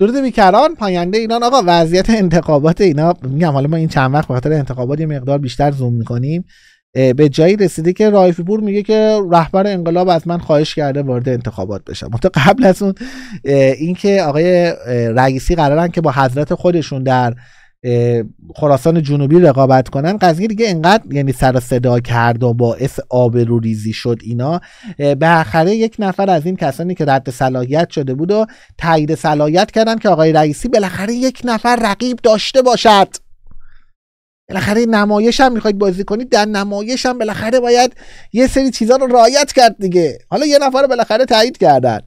درود بیکران پاینده ایران آقا وضعیت انتخابات اینا میگم حالا ما این چند وقت بخاطر انتخابات یه مقدار بیشتر زوم میکنیم به جایی رسیده که رایفی میگه که رهبر انقلاب از من خواهش کرده وارد انتخابات بشه منتها قبل از اون اینکه آقای رئیسی قرارن که با حضرت خودشون در خراسان جنوبی رقابت کنن قضیه دیگه انقدر یعنی سر صدا کرد و باعث آبرو شد اینا بالاخره یک نفر از این کسانی که رد صلاحیت شده بود و تایید صلاحیت کردن که آقای رئیسی بالاخره یک نفر رقیب داشته باشد بالاخره نمایش هم میخواید بازی کنید در نمایش هم بالاخره باید یه سری چیزها رو رایت کرد دیگه حالا یه نفر رو بالاخره تایید کردن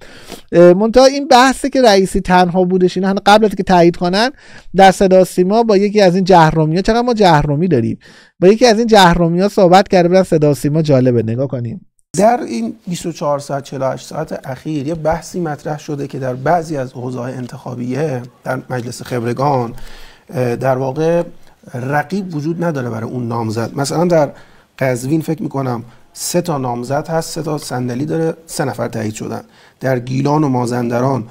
منتها این بحثی که رئیسی تنها بودش اینا قبل از که تایید کنن در صدا سیما با یکی از این جهرومی ها چقدر ما جهرومی داریم با یکی از این جهرومی ها صحبت کرده بودن صدا سیما جالبه نگاه کنیم در این 24 ساعت 48 ساعت اخیر یه بحثی مطرح شده که در بعضی از حوزه انتخابیه در مجلس خبرگان در واقع رقیب وجود نداره برای اون نامزد مثلا در قزوین فکر میکنم سه تا نامزد هست سه تا صندلی داره سه نفر تایید شدن در گیلان و مازندران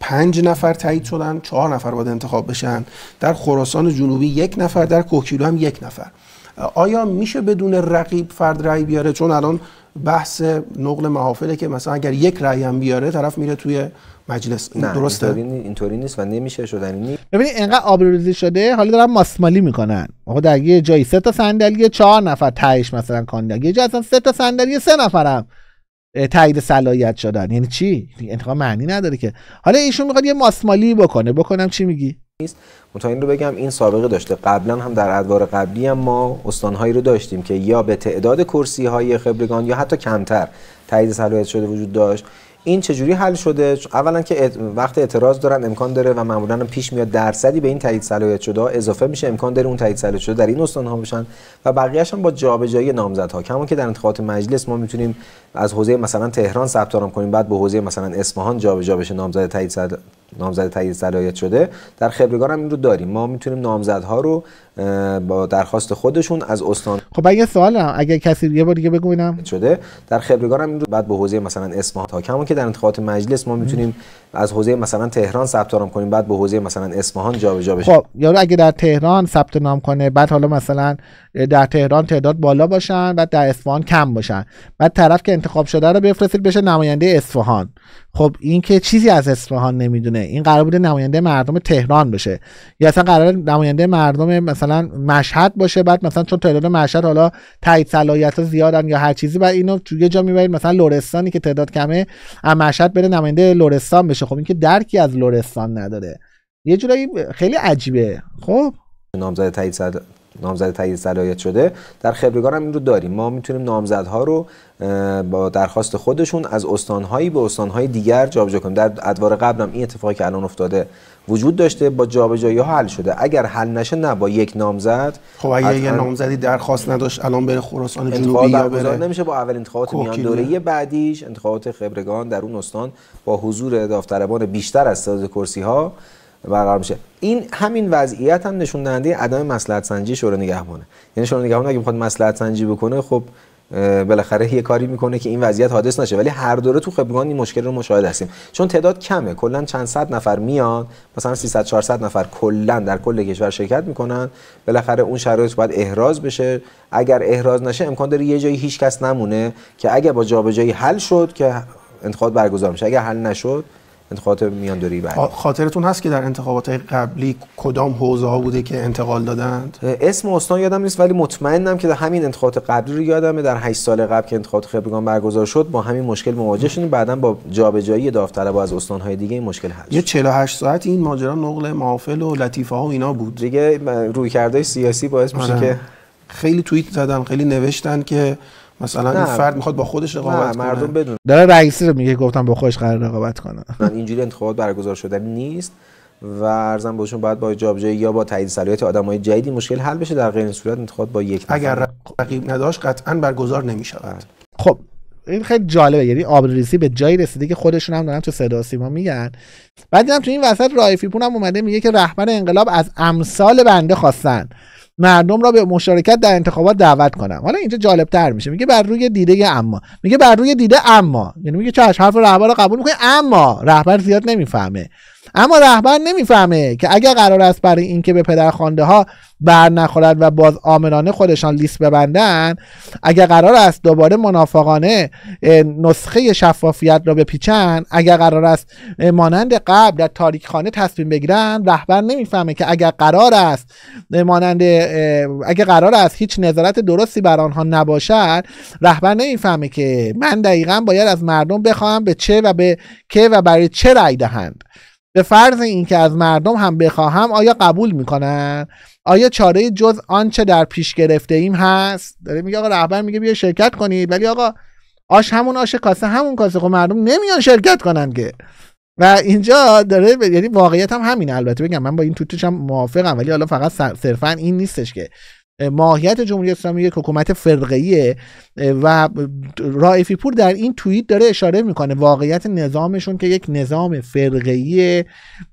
پنج نفر تایید شدن چهار نفر باید انتخاب بشن در خراسان جنوبی یک نفر در کوکیلو هم یک نفر آیا میشه بدون رقیب فرد رای بیاره چون الان بحث نقل محافله که مثلا اگر یک رای هم بیاره طرف میره توی مجلس نه درسته اینطوری نیست و نمیشه شدنی نیست ببینید اینقدر آبروریزی شده حالا دارن ماسمالی میکنن آقا در یه جایی سه تا صندلی چهار نفر تهش مثلا کاندیدا یه جای سه تا صندلی سه نفرم تایید صلاحیت شدن یعنی چی یعنی انتخاب معنی نداره که حالا ایشون میخواد یه ماسمالی بکنه بکنم چی میگی نیست منتها این رو بگم این سابقه داشته قبلا هم در ادوار قبلی هم ما استانهایی رو داشتیم که یا به تعداد کرسی های خبرگان یا حتی کمتر تایید صلاحیت شده وجود داشت این چجوری حل شده اولا که وقت اعتراض دارن امکان داره و معمولا پیش میاد درصدی به این تایید صلاحیت شده اضافه میشه امکان داره اون تایید صلاحیت شده در این استان ها بشن و بقیه هم با جابجایی نامزدها کما که در انتخابات مجلس ما میتونیم از حوزه مثلا تهران ثبت کنیم بعد به حوزه مثلا اصفهان جابجا بشه نامزد تایید نامزد تایید صلاحیت شده در خبرگان هم این رو داریم ما میتونیم نامزدها رو با درخواست خودشون از استان خب اگه سوال هم اگه کسی یه بار دیگه بگو اینم شده در خبرگان هم این رو بعد به حوزه مثلا اصفهان تا کمون که در انتخابات مجلس ما میتونیم از حوزه مثلا تهران ثبت نام کنیم بعد به حوزه مثلا اصفهان جابجا بشه خب یارو اگه در تهران ثبت نام کنه بعد حالا مثلا در تهران تعداد بالا باشن بعد در اصفهان کم باشن بعد طرف که انتخاب شده رو بفرستید بشه نماینده اصفهان خب این که چیزی از اصفهان نمیدونه این قرار بوده نماینده مردم تهران بشه یا اصلا قرار نماینده مردم مثلا مشهد باشه بعد مثلا چون تعداد مشهد حالا تایید صلاحیت ها زیادن یا هر چیزی بعد اینو تو یه جا میبرید مثلا لورستانی که تعداد کمه از مشهد بره نماینده لرستان بشه خب اینکه که درکی از لرستان نداره یه جورایی خیلی عجیبه خب نامزد تایید نامزد تایید صلاحیت شده در خبرگان هم این رو داریم ما میتونیم نامزدها رو با درخواست خودشون از استانهایی به استانهای دیگر جابجا کنیم در ادوار قبل هم این اتفاقی که الان افتاده وجود داشته با جابجایی ها حل شده اگر حل نشه نه با یک نامزد خب اگه یه نامزدی درخواست نداشت الان بره خراسان جنوبی یا بره نمیشه با اول انتخابات میان دوره بعدیش انتخابات خبرگان در اون استان با حضور داوطلبان بیشتر از ساز کرسی ها برقرار میشه این همین وضعیت هم نشون دهنده عدم مصلحت سنجی شورای نگهبانه یعنی شورای نگهبان اگه بخواد مصلحت سنجی بکنه خب بالاخره یه کاری میکنه که این وضعیت حادث نشه ولی هر دوره تو خبرگان این مشکل رو مشاهده هستیم چون تعداد کمه کلا چند صد نفر میان مثلا 300 400 نفر کلا در کل کشور شرکت میکنن بالاخره اون شرایط باید احراز بشه اگر احراز نشه امکان داره یه جایی هیچ کس نمونه که اگه با جابجایی حل شد که انتخابات برگزار میشه اگر حل نشد انتخابات میاندوری بعد خاطرتون هست که در انتخابات قبلی کدام حوزه ها بوده که انتقال دادند اسم استان یادم نیست ولی مطمئنم که در همین انتخابات قبلی رو یادمه در 8 سال قبل که انتخابات خبرگان برگزار شد با همین مشکل مواجه شدیم بعدا با جابجایی داوطلب از استان های دیگه این مشکل هست یه 48 ساعت این ماجرا نقل محافل و لطیفه ها و اینا بود دیگه کرده سیاسی باعث میشه آره. که خیلی توییت زدن خیلی نوشتن که مثلا این فرد میخواد با خودش رقابت کنه مردم بدون داره رئیسی رو میگه گفتم با خودش قرار رقابت کنه اینجوری انتخابات برگزار شده نیست و ارزم بهشون باید با جابجایی یا با تایید صلاحیت آدمای جدیدی مشکل حل بشه در غیر این صورت انتخابات با یک اگر رقیب نداشت قطعا برگزار نمیشود بله. خب این خیلی جالبه یعنی آبریزی به جای رسیده که خودشون هم دارن تو صدا سیما میگن بعد دیدم تو این وسط رایفی پون هم اومده میگه که رهبر انقلاب از امثال بنده خواستن مردم را به مشارکت در انتخابات دعوت کنم حالا اینجا جالب تر میشه میگه بر روی دیده اما میگه بر روی دیده اما یعنی میگه چه حرف رهبر رو قبول میکنه اما رهبر زیاد نمیفهمه اما رهبر نمیفهمه که اگر قرار است برای اینکه به پدرخوانده ها بر نخورد و باز آمرانه خودشان لیست ببندن اگر قرار است دوباره منافقانه نسخه شفافیت را بپیچن اگر قرار است مانند قبل در تاریک خانه تصمیم بگیرن رهبر نمیفهمه که اگر قرار است مانند اگر قرار است هیچ نظارت درستی بر آنها نباشد رهبر نمیفهمه که من دقیقا باید از مردم بخواهم به چه و به که و برای چه رأی دهند به فرض اینکه از مردم هم بخواهم آیا قبول میکنن آیا چاره جز آنچه در پیش گرفته ایم هست داره میگه آقا رهبر میگه بیا شرکت کنید ولی آقا آش همون آش کاسه همون کاسه خب مردم نمیان شرکت کنن که و اینجا داره ب... یعنی واقعیت هم همینه البته بگم من با این توتش هم موافقم ولی حالا فقط صرفا این نیستش که ماهیت جمهوری اسلامی یک حکومت فرقه‌ایه و رائفی پور در این توییت داره اشاره میکنه واقعیت نظامشون که یک نظام فرقه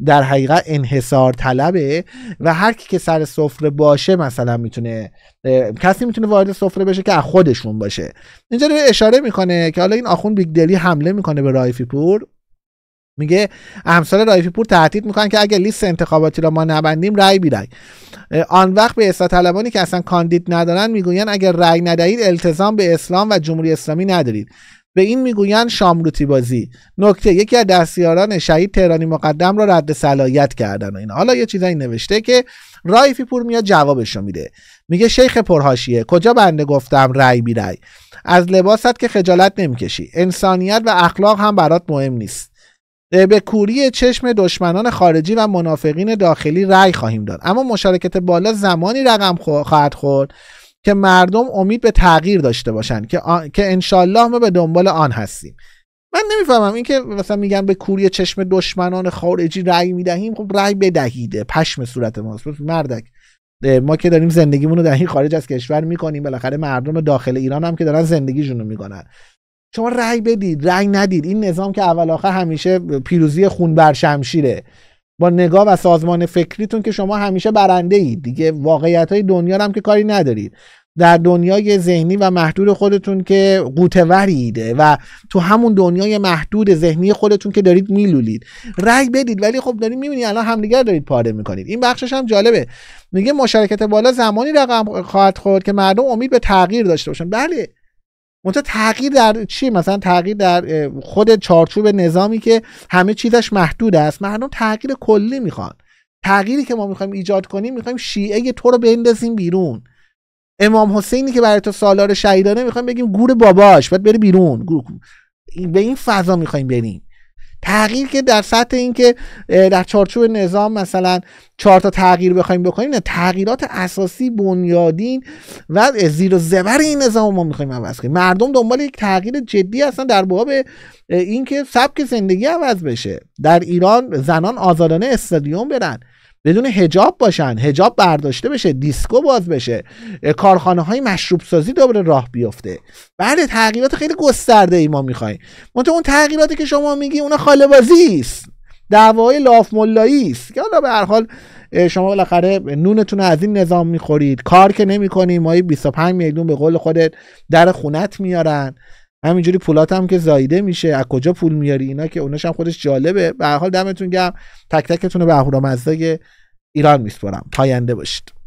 در حقیقت انحصار طلبه و هر کی که سر سفره باشه مثلا میتونه کسی میتونه وارد سفره بشه که از خودشون باشه اینجا داره اشاره میکنه که حالا این آخون بیگ حمله میکنه به رائفی پور میگه امثال رایفی پور تهدید میکنن که اگر لیست انتخاباتی را ما نبندیم رای بیرای آن وقت به اصلاح طلبانی که اصلا کاندید ندارن میگویند اگر رای ندهید التزام به اسلام و جمهوری اسلامی ندارید به این میگویند شامروتی بازی نکته یکی از دستیاران شهید تهرانی مقدم را رد صلاحیت کردن و این حالا یه چیزایی نوشته که رایفی پور میاد جوابش رو میده میگه شیخ پرهاشیه کجا بنده گفتم رای بی از لباست که خجالت نمیکشی انسانیت و اخلاق هم برات مهم نیست به کوری چشم دشمنان خارجی و منافقین داخلی رأی خواهیم داد اما مشارکت بالا زمانی رقم خواهد خورد که مردم امید به تغییر داشته باشند که, انشاالله انشالله ما به دنبال آن هستیم من نمیفهمم اینکه مثلا میگن به کوری چشم دشمنان خارجی رأی میدهیم خب رأی بدهیده پشم صورت ماست مردک ما که داریم زندگیمون رو در این خارج از کشور میکنیم بالاخره مردم داخل ایران هم که دارن زندگیشون رو میکنن شما رأی بدید رأی ندید این نظام که اول آخر همیشه پیروزی خون بر شمشیره با نگاه و سازمان فکریتون که شما همیشه برنده اید دیگه واقعیت های دنیا هم که کاری ندارید در دنیای ذهنی و محدود خودتون که قوتوریده و تو همون دنیای محدود ذهنی خودتون که دارید میلولید رأی بدید ولی خب دارید میبینید الان همدیگر دارید پاره میکنید این بخشش هم جالبه میگه مشارکت بالا زمانی رقم خواهد خورد که مردم امید به تغییر داشته باشن بله منتها تغییر در چی مثلا تغییر در خود چارچوب نظامی که همه چیزش محدود است مردم تغییر کلی میخوان تغییری که ما میخوایم ایجاد کنیم میخوایم شیعه تو رو بندازیم بیرون امام حسینی که برای تو سالار شهیدانه میخوایم بگیم گور باباش باید بره بیرون به این فضا میخوایم بریم تغییر که در سطح اینکه در چارچوب نظام مثلا چهار تا تغییر بخوایم بکنیم نه تغییرات اساسی بنیادین و زیر و زبر این نظام ما میخوایم عوض کنیم مردم دنبال یک تغییر جدی هستن در باب اینکه سبک زندگی عوض بشه در ایران زنان آزادانه استادیوم برن بدون هجاب باشن هجاب برداشته بشه دیسکو باز بشه کارخانه های مشروب سازی دوباره راه بیفته بله تغییرات خیلی گسترده ای ما میخوایم منتها اون تغییراتی که شما میگی اونا خاله بازی است دعوای لاف ملایی است که حالا به هر حال شما بالاخره نونتون از این نظام میخورید کار که نمیکنید مایی 25 میلیون به قول خودت در خونت میارن همینجوری پولات هم که زایده میشه از کجا پول میاری اینا که اوناش هم خودش جالبه به هر حال دمتون گرم تک تکتون به اهورامزدای ایران میسپرم پاینده باشید